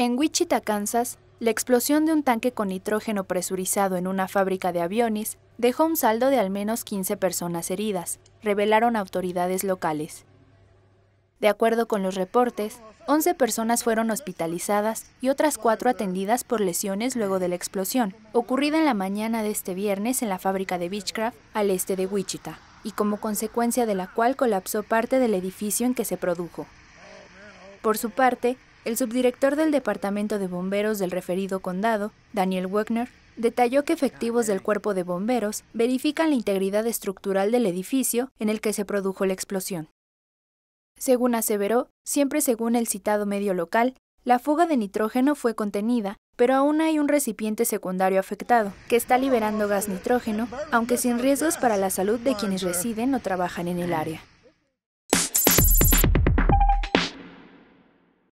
En Wichita, Kansas, la explosión de un tanque con nitrógeno presurizado en una fábrica de aviones dejó un saldo de al menos 15 personas heridas, revelaron autoridades locales. De acuerdo con los reportes, 11 personas fueron hospitalizadas y otras cuatro atendidas por lesiones luego de la explosión, ocurrida en la mañana de este viernes en la fábrica de Beechcraft al este de Wichita, y como consecuencia de la cual colapsó parte del edificio en que se produjo. Por su parte, el subdirector del Departamento de Bomberos del referido condado, Daniel Wegner, detalló que efectivos del cuerpo de bomberos verifican la integridad estructural del edificio en el que se produjo la explosión. Según aseveró, siempre según el citado medio local, la fuga de nitrógeno fue contenida, pero aún hay un recipiente secundario afectado, que está liberando gas nitrógeno, aunque sin riesgos para la salud de quienes residen o trabajan en el área.